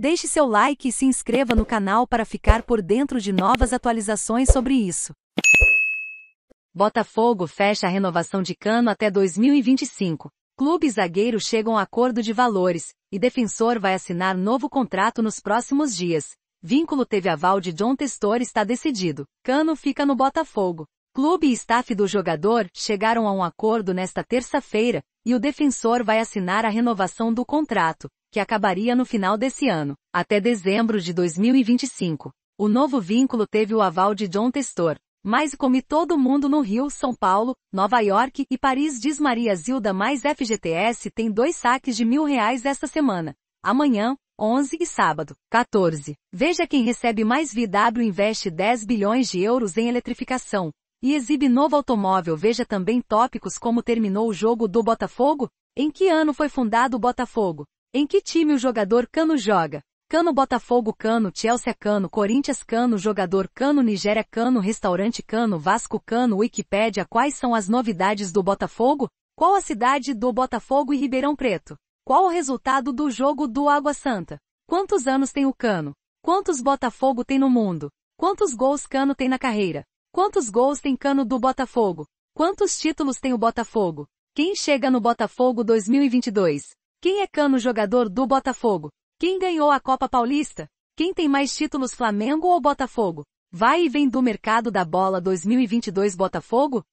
Deixe seu like e se inscreva no canal para ficar por dentro de novas atualizações sobre isso. Botafogo fecha a renovação de Cano até 2025. Clube e zagueiro chegam a acordo de valores, e defensor vai assinar novo contrato nos próximos dias. Vínculo teve aval de John Testor está decidido. Cano fica no Botafogo. Clube e staff do jogador chegaram a um acordo nesta terça-feira, e o defensor vai assinar a renovação do contrato, que acabaria no final desse ano, até dezembro de 2025. O novo vínculo teve o aval de John Testor, mas como todo mundo no Rio, São Paulo, Nova York e Paris diz Maria Zilda mais FGTS tem dois saques de mil reais esta semana. Amanhã, 11 e sábado, 14. Veja quem recebe mais VW investe 10 bilhões de euros em eletrificação. E exibe novo automóvel. Veja também tópicos como terminou o jogo do Botafogo, em que ano foi fundado o Botafogo, em que time o jogador Cano joga. Cano Botafogo Cano Chelsea Cano Corinthians Cano Jogador Cano Nigéria Cano Restaurante Cano Vasco Cano Wikipédia Quais são as novidades do Botafogo? Qual a cidade do Botafogo e Ribeirão Preto? Qual o resultado do jogo do Água Santa? Quantos anos tem o Cano? Quantos Botafogo tem no mundo? Quantos gols Cano tem na carreira? Quantos gols tem Cano do Botafogo? Quantos títulos tem o Botafogo? Quem chega no Botafogo 2022? Quem é Cano jogador do Botafogo? Quem ganhou a Copa Paulista? Quem tem mais títulos Flamengo ou Botafogo? Vai e vem do mercado da bola 2022 Botafogo?